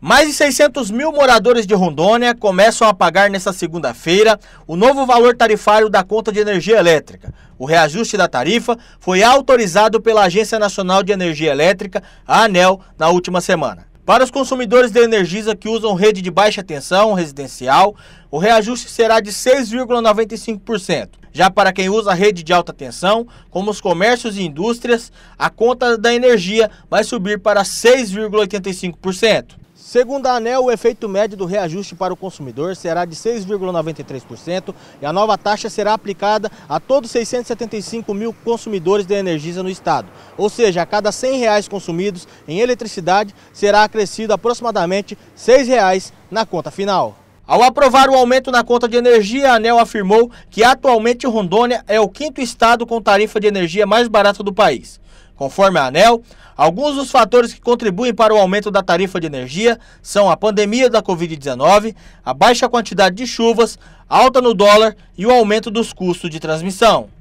Mais de 600 mil moradores de Rondônia começam a pagar nesta segunda-feira o novo valor tarifário da conta de energia elétrica. O reajuste da tarifa foi autorizado pela Agência Nacional de Energia Elétrica, a ANEL, na última semana. Para os consumidores da Energisa que usam rede de baixa tensão residencial, o reajuste será de 6,95%. Já para quem usa rede de alta tensão, como os comércios e indústrias, a conta da energia vai subir para 6,85%. Segundo a ANEL, o efeito médio do reajuste para o consumidor será de 6,93% e a nova taxa será aplicada a todos 675 mil consumidores de Energisa no estado. Ou seja, a cada R$ 100 reais consumidos em eletricidade, será acrescido aproximadamente R$ 6 reais na conta final. Ao aprovar o aumento na conta de energia, a ANEL afirmou que atualmente Rondônia é o quinto estado com tarifa de energia mais barata do país. Conforme a ANEL, alguns dos fatores que contribuem para o aumento da tarifa de energia são a pandemia da Covid-19, a baixa quantidade de chuvas, alta no dólar e o aumento dos custos de transmissão.